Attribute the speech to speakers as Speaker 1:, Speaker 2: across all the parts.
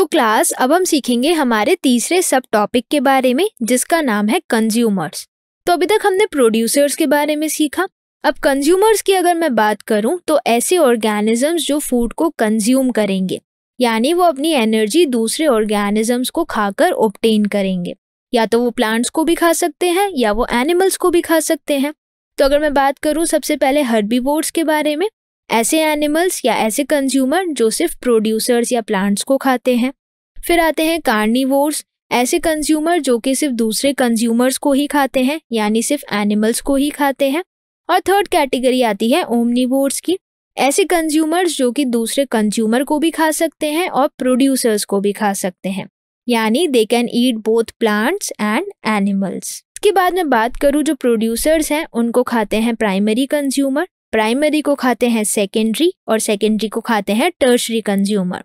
Speaker 1: तो क्लास अब हम सीखेंगे हमारे तीसरे सब टॉपिक के बारे में जिसका नाम है कंज्यूमर्स तो अभी तक हमने प्रोड्यूसर्स के बारे में सीखा अब कंज्यूमर्स की अगर मैं बात करूं तो ऐसे ऑर्गेनिजम्स जो फूड को कंज्यूम करेंगे यानी वो अपनी एनर्जी दूसरे ऑर्गेनिजम्स को खाकर ऑप्टेन करेंगे या तो वो प्लांट्स को भी खा सकते हैं या वो एनिमल्स को भी खा सकते हैं तो अगर मैं बात करूँ सबसे पहले हर्बीवोर्स के बारे में ऐसे एनिमल्स या ऐसे कंज्यूमर जो सिर्फ प्रोड्यूसर्स या प्लांट्स को खाते हैं फिर आते हैं कार्निवोर्स ऐसे कंज्यूमर जो कि सिर्फ दूसरे कंज्यूमर्स को ही खाते हैं यानी सिर्फ एनिमल्स को ही खाते हैं और थर्ड कैटेगरी आती है ओमनीवोर्स की ऐसे कंज्यूमर्स जो कि दूसरे कंज्यूमर को भी खा सकते हैं और प्रोड्यूसर्स को भी खा सकते हैं यानी they can eat both plants and animals इसके बाद मैं बात करूँ जो प्रोड्यूसर्स हैं उनको खाते हैं प्राइमरी कंज्यूमर प्राइमरी को खाते हैं सेकेंडरी और सेकेंडरी को खाते हैं टर्शरी कंज्यूमर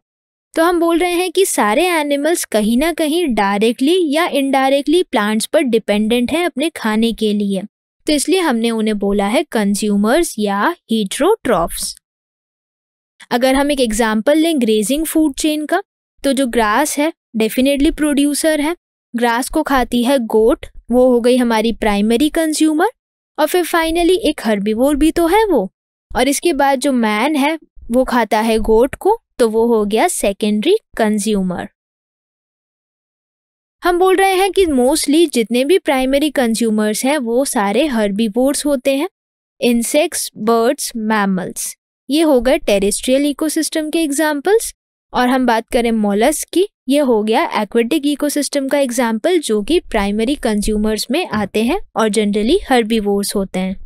Speaker 1: तो हम बोल रहे हैं कि सारे एनिमल्स कहीं ना कहीं डायरेक्टली या इनडायरेक्टली प्लांट्स पर डिपेंडेंट हैं अपने खाने के लिए तो इसलिए हमने उन्हें बोला है कंज्यूमर्स या हीट्रोट्रॉफ्स अगर हम एक एग्जाम्पल लें ग्रेजिंग फूड चेन का तो जो ग्रास है डेफिनेटली प्रोड्यूसर है ग्रास को खाती है गोट वो हो गई हमारी प्राइमरी कंज्यूमर और फिर फाइनली एक हर्बीवोर भी तो है वो और इसके बाद जो मैन है वो खाता है गोट को तो वो हो गया सेकेंडरी कंज्यूमर हम बोल रहे हैं कि मोस्टली जितने भी प्राइमरी कंज्यूमर्स हैं वो सारे हर्बीवोर्स होते हैं इंसेक्ट्स बर्ड्स मैमल्स ये हो गए टेरिस्ट्रियल इकोसिस्टम के एग्जाम्पल्स और हम बात करें मोलस की ये हो गया एक्वेटिक इकोसिस्टम का एग्जाम्पल जो कि प्राइमरी कंज्यूमर्स में आते हैं और जनरली हर्बीवोर्स होते हैं